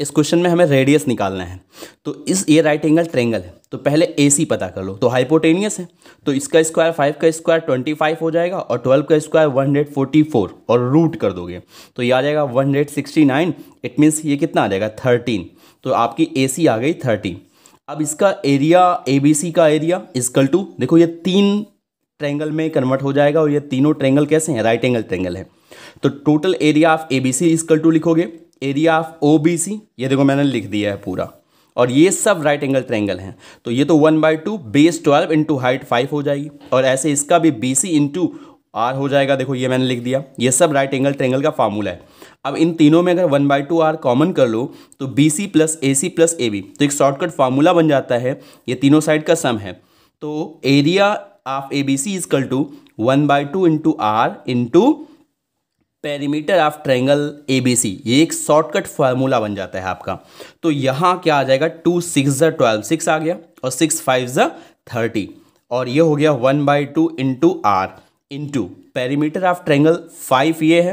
इस क्वेश्चन में हमें रेडियस निकालना है तो इस ये राइट एंगल ट्रेंगल है तो पहले ए सी पता कर लो तो हाइपोटेनियस है तो इसका स्क्वायर फाइव का स्क्वायर ट्वेंटी फाइव हो जाएगा और ट्वेल्व का square one hundred forty four और रूट कर दोगे तो ये आ जाएगा one hundred sixty nine it means ये कितना आ जाएगा थर्टीन तो आपकी ए सी आ गई थर्टीन अब इसका एरिया ए बी सी का एरिया इजकल टू देखो ये तीन ट्रेंगल में कन्वर्ट हो जाएगा और ये तीनों ट्रेंगल कैसे हैं राइट एंगल ट्रेंगल है तो total area of A B C equal to लिखोगे area of O B C ये देखो मैंने लिख दिया है पूरा और ये सब राइट एंगल ट्रेंगल हैं तो ये तो one by two base twelve into height five हो जाएगी और ऐसे इसका भी बी सी इंटू आर हो जाएगा देखो ये मैंने लिख दिया ये सब राइट एंगल ट्रेंगल का फार्मूला है अब इन तीनों में अगर one by two R common कर लो तो B C plus A C plus A B तो एक शॉर्टकट फार्मूला बन जाता है ये तीनों साइड का सम है तो area of A B C equal to one by two into R into perimeter of A B C ये एक शॉर्टकट फार्मूला बन जाता है आपका तो यहाँ क्या आ जाएगा टू सिक्स ज़ा ट्वेल्व सिक्स आ गया और सिक्स फाइव ज़ा थर्टी और ये हो गया one by two into R into perimeter of triangle five ये है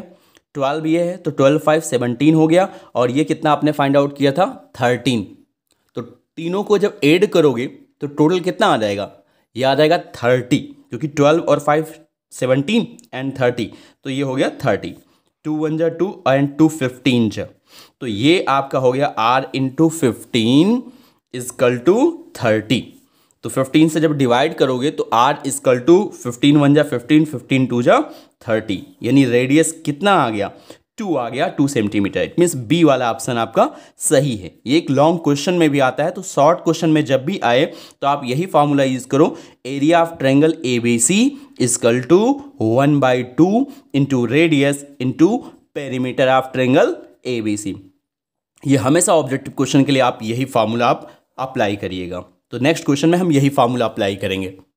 ट्वेल्व ये है तो ट्वेल्व फाइव सेवनटीन हो गया और ये कितना आपने फाइंड आउट किया था थर्टीन तो तीनों को जब एड करोगे तो टोटल कितना आ जाएगा ये आ जाएगा थर्टी क्योंकि ट्वेल्व और फाइव सेवनटीन एंड थर्टी तो ये हो गया थर्टी टू वन जा टू एंड टू फिफ्टीन जा तो ये आपका हो गया R into fifteen equal to thirty तो फिफ्टीन से जब डिवाइड करोगे तो R equal to fifteen one जा फिफ्टीन फिफ्टीन टू जा थर्टी यानी रेडियस कितना आ गया टू आ गया two centimetre it means B वाला ऑप्शन आपका सही है ये एक लॉन्ग क्वेश्चन में भी आता है तो शॉर्ट क्वेश्चन में जब भी आए तो आप यही फॉर्मूला यूज करो area of triangle A B C equal to one by two into radius into perimeter of triangle A B C ये हमेशा ऑब्जेक्टिव क्वेश्चन के लिए आप यही फार्मूला आप अप्लाई करिएगा तो नेक्स्ट क्वेश्चन में हम यही फार्मूला अप्लाई करेंगे